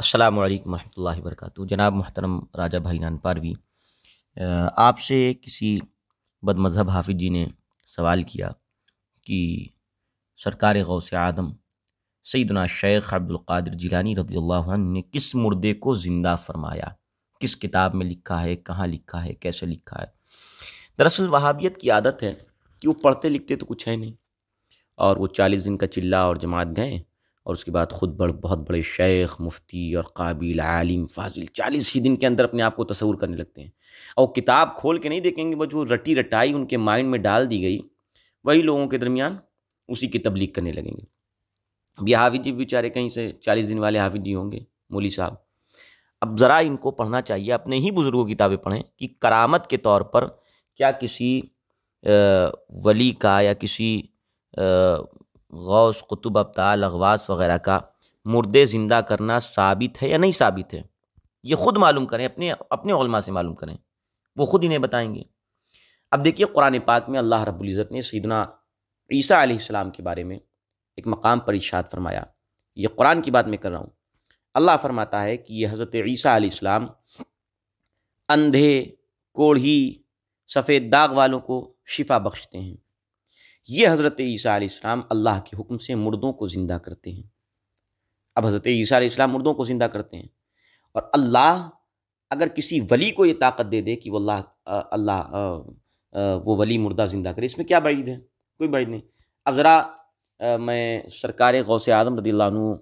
अस्सलाम वालेकुम रहमतुल्लाहि वरकत जनाब मोहतरम राजा भाई नान पारवी आपसे किसी बदमज़हब हाफिज जी ने सवाल किया कि सरकार गौ से आदम सईदना शेख अब्दुल्कादिर जिलानी रदी ने किस मुर्दे को ज़िंदा फरमाया किस किताब में लिखा है कहाँ लिखा है कैसे लिखा है दरअसल वहाबियत की आदत है कि वो पढ़ते लिखते तो कुछ है नहीं और वो चालीस दिन का चिल्ला और जमात गए और उसके बाद ख़ुद बड़ बहुत बड़े शेख मुफ्ती और काबिल आलिम फाजिल चालीस ही दिन के अंदर अपने आप को तस्वूर करने लगते हैं और किताब खोल के नहीं देखेंगे वह जो रटी रटाई उनके माइंड में डाल दी गई वही लोगों के दरमियान उसी की तबलीग करने लगेंगे अब ये हाफिज जी बेचारे कहीं से चालीस दिन वाले हाफिज जी होंगे मोली साहब अब ज़रा इनको पढ़ना चाहिए अपने ही बुज़ुर्गों की किताबें पढ़ें कि करामत के तौर पर क्या किसी वली का या किसी गौस कुतुब अबताल अगवास वगैरह का मुर्दे ज़िंदा करना साबित है या नहीं साबित है ये ख़ुद मालूम करें अपने अपने ओलमा से मालूम करें वो ख़ुद इन्हें बताएंगे अब देखिए कुरान पाक में अल्लाह रब्ज़त ने सदना ईसा आसमाम के बारे में एक मकाम पर इशाद फरमाया ये कुरान की बात मैं कर रहा हूँ अल्लाह फरमाता है कि ये हज़रत ईसा आसमाम अंधे कोढ़ी सफ़ेद दाग वालों को शिफा बख्शते हैं ये हज़रत ईसीम अल्लाह के हुक्म से मुर्दों को ज़िंदा करते हैं अब हज़रत ईसीम मुर्दों को ज़िंदा करते हैं और अल्लाह अगर किसी वली को ये ताकत दे दे कि वल्लाह अल्लाह वो वली मुर्दा ज़िंदा करे इसमें क्या बैद है कोई बैद नहीं अब ज़रा मैं सरकार गौस आदम रदी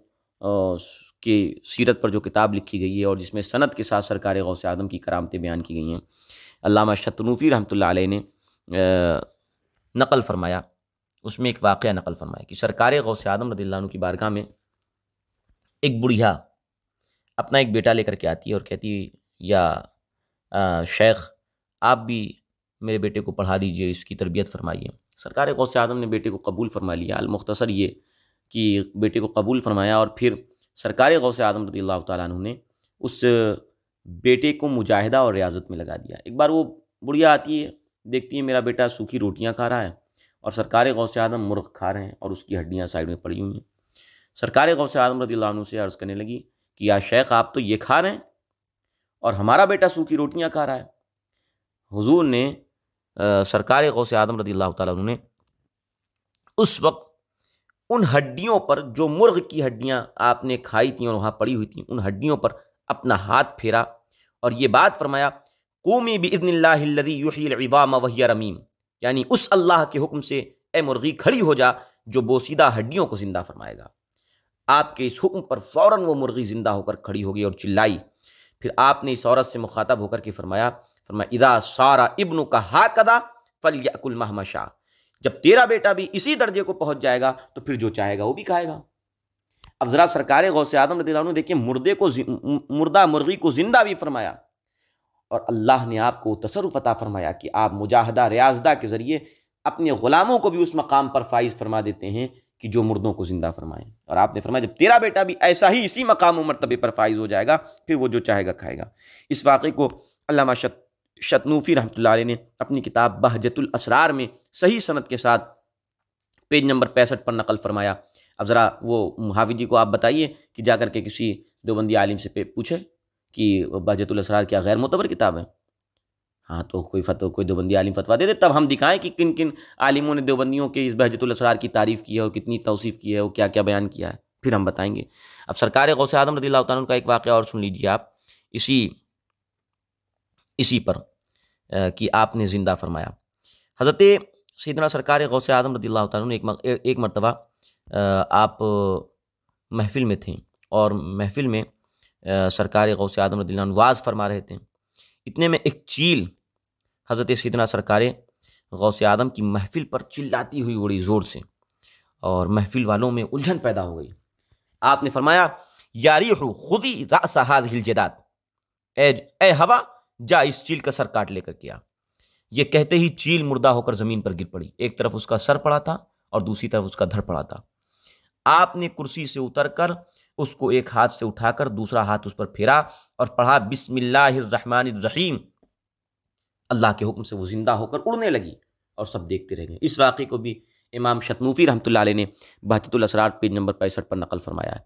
की सीरत पर जो किताब लिखी गई है और जिसमें सनत के साथ सरकार गौस आदम की करामतें बयान की गई हैं अलामा शतनूफ़ी रहमत ने नकल फरमाया उसमें एक वाक़ नकल फरमाया कि सरकार से आदम रदील की बारगाह में एक बुढ़िया अपना एक बेटा लेकर के आती है और कहती या शेख आप भी मेरे बेटे को पढ़ा दीजिए इसकी तरबियत फरमाइए सरकार से आदम ने बेटे को कबूल फरमा लिया अलमुख्तसर ये कि बेटे को कबूल फरमाया और फिर सरकार से आदम रदी तु ने उस बेटे को मुजाहिदा और रियाजत में लगा दिया एक बार वो बुढ़िया आती है देखती है मेरा बेटा सूखी रोटियाँ खा रहा है और सरकार गौ से आदम मुर्ग खा रहे हैं और उसकी हड्डियाँ साइड में पड़ी हुई हैं सरकार गौ से आदम रदी से अर्ज़ करने लगी कि या शेख आप तो ये खा रहे हैं और हमारा बेटा सूखी रोटियाँ खा रहा है हुजूर ने सरकार गौ से आदम रदी अल्लाह ने उस वक्त उन हड्डियों पर जो मुर्ग की हड्डियाँ आपने खाई थी और वहाँ पड़ी हुई थी उन हड्डियों पर अपना हाथ फेरा और ये बात फरमाया कूमी बिदनिल्लादाम वही रमीम यानी उस अल्लाह के हुक्म से ए मुर्गी खड़ी हो जा जो बोसीदा हड्डियों को ज़िंदा फरमाएगा आपके इस हुक्म पर फ़ौर वो मुर्गी ज़िंदा होकर खड़ी हो गई और चिल्लाई फिर आपने इस औरत से मुखातब होकर के फरमाया फरमाया इदा सारा इब्न का हा कदा फल याकुल महमा शाह जब तेरा बेटा भी इसी दर्जे को पहुंच जाएगा तो फिर जो चाहेगा वो भी खाएगा अब ज़रा सरकार गौसे आदम रदी देखिए मुर्दे को मुर्दा मुर्गी को ज़िंदा भी फरमाया और अल्लाह ने आपको तसरफ अता फ़रमाया कि आप मुजाहदा रियाजदा के ज़रिए अपने ग़ुलामों को भी उस मकाम पर फाइज फरमा देते हैं कि जो मुर्दों को ज़िंदा फरमाएँ और आपने फरमाया जब तेरा बेटा भी ऐसा ही इसी मकाम व मरतबे पर फाइज हो जाएगा फिर वो जो चाहेगा खाएगा इस वाक़े को अलामा शत शतनूफ़ी रहमत ने अपनी किताब बहजतुल असरार में सही सनत के साथ पेज नंबर पैंसठ पर नकल फरमाया अब ज़रा वो जी को आप बताइए कि जा कर के किसी देवबंदी आलिम से पूछे कि असरार क्या गैर मोतबर किताब है हाँ तो कोई फतो कोई देवबंदी आलिम फतवा दे दे तब हम दिखाएं कि किन किन आलिमों ने देवबंदियों के इस बहजतुलसरार की तारीफ़ की है और कितनी तोसीफ़ की है और क्या क्या बयान किया है फिर हम बताएंगे अब सरकार गौसे आदम रदील का एक वाक़ और सुन लीजिए आप इसी इसी पर कि आपने ज़िंदा फरमाया हज़रत सदना सरकार गौसे आदम रदील एक, एक मरतबा आप महफिल में थे और महफिल में सरकार से आदम वाज फरमा रहे थे इतने में एक चील हज़रत सदना सरकार गौ से आदम की महफिल पर चिल्लाती हुई उड़ी ज़ोर से और महफिल वालों में उलझन पैदा हो गई आपने फरमाया यारी खुदी रासहाद हिल ए, ए हवा जा इस चील का सर काट लेकर किया ये कहते ही चील मुर्दा होकर ज़मीन पर गिर पड़ी एक तरफ उसका सर पड़ा था और दूसरी तरफ उसका धड़ पड़ा था आपने कुर्सी से उतरकर उसको एक हाथ से उठाकर दूसरा हाथ उस पर फेरा और पढ़ा बिसमिल्लाहमानरहीम अल्लाह के हुक्म से वो ज़िंदा होकर उड़ने लगी और सब देखते रह गए इस वाक़े को भी इमाम शतनूफ़ी रहमतुल्लाह ने बहतुलसरार पेज नंबर पैंसठ पर नकल फरमाया है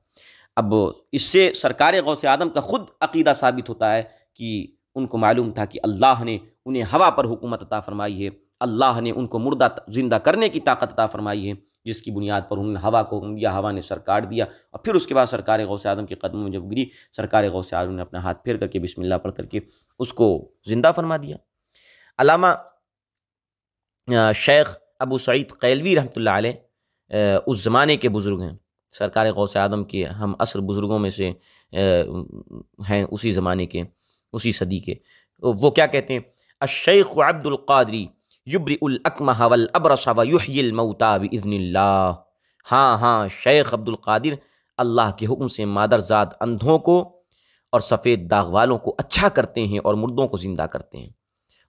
अब इससे सरकार गौ से आदम का ख़ुद अकीदा साबित होता है कि उनको मालूम था कि अल्लाह ने उन्हें हवा पर हुकूमत अता फरमाई है अल्लाह ने उनको मुर्दा जिंदा करने की ताकत अता फरमाई है जिसकी बुनियाद पर उन्होंने हवा को दिया हवा ने सरकार दिया और फिर उसके बाद सरकार गौसे आदम के कदमों में जब गिरी सरकार गौसे आदम ने अपना हाथ फेर करके बिस्मिल्लाह पढ़ करके उसको ज़िंदा फरमा दिया अलामा शेख अबू सईद कैलवी रहमत उस ज़माने के बुज़ुर्ग हैं सरकार गौसे आदम के हम असर बुज़ुर्गों में से हैं उसी ज़माने के उसी सदी के वो क्या कहते हैं अशेख अब्दुल्क़ादरी युब्रिउल अकमह वल अबरस व युहिल मऊता हाँ हाँ शेख अब्दुल अल्लाह के हुक्म से मादरजात अंधों को और सफ़ेद दाग वालों को अच्छा करते हैं और मुर्दों को ज़िंदा करते हैं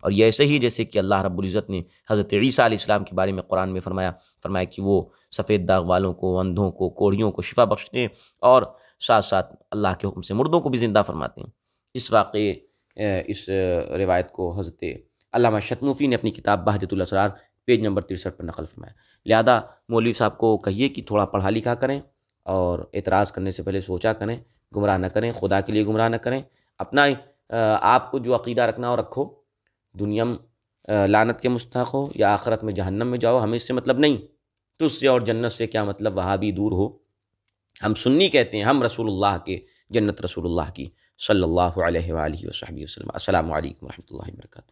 और ये ऐसे ही जैसे कि अल्लाह रब्ज़त ने हज़रत ईसा इस्लाम के बारे में कुरान में फरमाया फरमाया कि वो सफ़ेद दाग वालों को अंधों को कोढ़ियों को शिफा बख्शते हैं और साथ साथ अल्लाह के हुक्म से मुर्दों को भी ज़िंदा फरमाते हैं इस वाक़ इस रिवायत को हज़रत अलामा शतनूफी ने अपनी किताब बहाजतुलसरार पेज नंबर तिरसठ पर नकल फरमाया लिहाजा मौलवी साहब को कहिए कि थोड़ा पढ़ा लिखा करें और एतराज़ करने से पहले सोचा करें गुमराह न करें खुदा के लिए गुमराह न करें अपना आपको जो अकीदा रखना हो रखो दुनिया लानत के मुस्तक हो या आखरत में जहन्नम में जाओ हमें इससे मतलब नहीं तो उससे और जन्नत से क्या मतलब वहाँ भी दूर हो हम सुन्नी कहते हैं हम रसूलुल्लाह के जन्नत रसूलुल्लाह की सल्लल्लाहु अलैहि वसहबी वसल्लम अस्सलाम